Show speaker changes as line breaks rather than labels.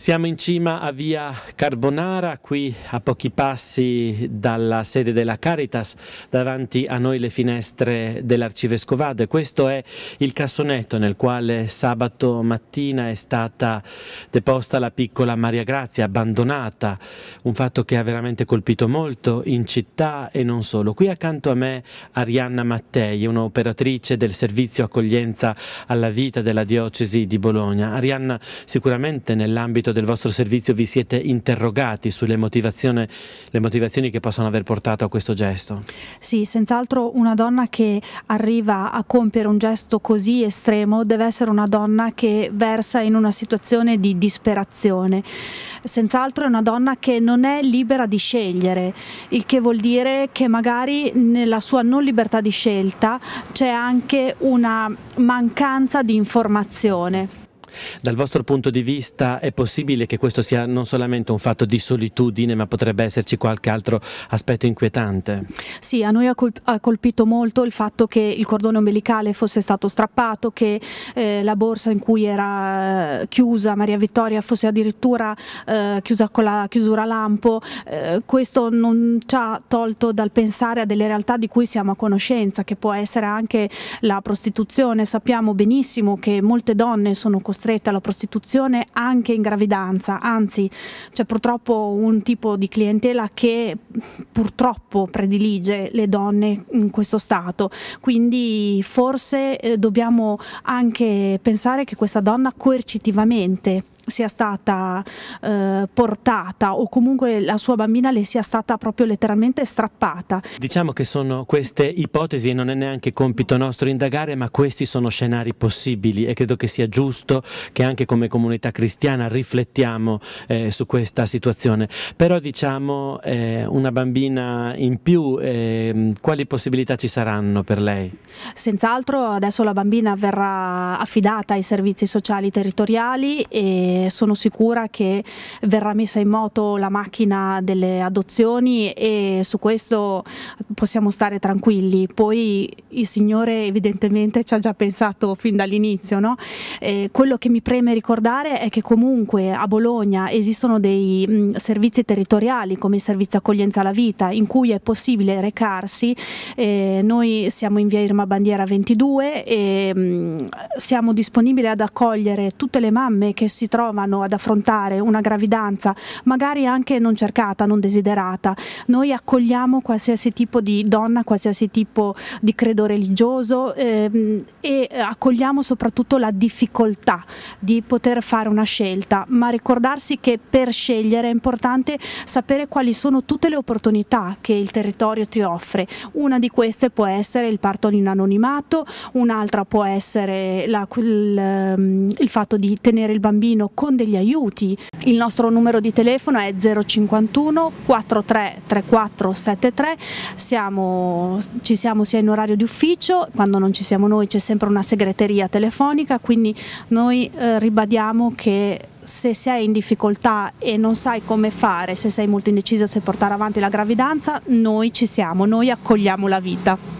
Siamo in cima a via Carbonara, qui a pochi passi dalla sede della Caritas, davanti a noi le finestre dell'Arcivescovado e questo è il cassonetto nel quale sabato mattina è stata deposta la piccola Maria Grazia, abbandonata, un fatto che ha veramente colpito molto in città e non solo. Qui accanto a me Arianna Mattei, un'operatrice del servizio accoglienza alla vita della diocesi di Bologna. Arianna sicuramente nell'ambito nell'ambito del vostro servizio vi siete interrogati sulle motivazioni, motivazioni che possono aver portato a questo gesto?
Sì, senz'altro una donna che arriva a compiere un gesto così estremo deve essere una donna che versa in una situazione di disperazione. Senz'altro è una donna che non è libera di scegliere, il che vuol dire che magari nella sua non libertà di scelta c'è anche una mancanza di informazione.
Dal vostro punto di vista è possibile che questo sia non solamente un fatto di solitudine ma potrebbe esserci qualche altro aspetto inquietante?
Sì, a noi ha colpito molto il fatto che il cordone ombelicale fosse stato strappato, che eh, la borsa in cui era eh, chiusa Maria Vittoria fosse addirittura eh, chiusa con la chiusura lampo, eh, questo non ci ha tolto dal pensare a delle realtà di cui siamo a conoscenza, che può essere anche la prostituzione, sappiamo benissimo che molte donne sono costrette costrette alla prostituzione anche in gravidanza, anzi c'è purtroppo un tipo di clientela che purtroppo predilige le donne in questo stato, quindi forse eh, dobbiamo anche pensare che questa donna coercitivamente sia stata eh, portata o comunque la sua bambina le sia stata proprio letteralmente strappata.
Diciamo che sono queste ipotesi e non è neanche compito nostro indagare ma questi sono scenari possibili e credo che sia giusto che anche come comunità cristiana riflettiamo eh, su questa situazione. Però diciamo eh, una bambina in più, ehm, quali possibilità ci saranno per lei?
Senz'altro adesso la bambina verrà affidata ai servizi sociali territoriali e sono sicura che verrà messa in moto la macchina delle adozioni e su questo possiamo stare tranquilli. Poi il Signore evidentemente ci ha già pensato fin dall'inizio. No? Eh, quello che mi preme ricordare è che comunque a Bologna esistono dei mh, mm, servizi territoriali come il servizio accoglienza alla vita in cui è possibile recarsi. Eh, noi siamo in via Irma Bandiera 22 e mh, mm, siamo disponibili ad accogliere tutte le mamme che si trovano trovano ad affrontare una gravidanza, magari anche non cercata, non desiderata. Noi accogliamo qualsiasi tipo di donna, qualsiasi tipo di credo religioso ehm, e accogliamo soprattutto la difficoltà di poter fare una scelta, ma ricordarsi che per scegliere è importante sapere quali sono tutte le opportunità che il territorio ti offre. Una di queste può essere il parto in anonimato, un'altra può essere la, il, ehm, il fatto di tenere il bambino con degli aiuti. Il nostro numero di telefono è 051 43 433473, siamo, ci siamo sia in orario di ufficio, quando non ci siamo noi c'è sempre una segreteria telefonica, quindi noi eh, ribadiamo che se sei in difficoltà e non sai come fare, se sei molto indecisa se portare avanti la gravidanza, noi ci siamo, noi accogliamo la vita.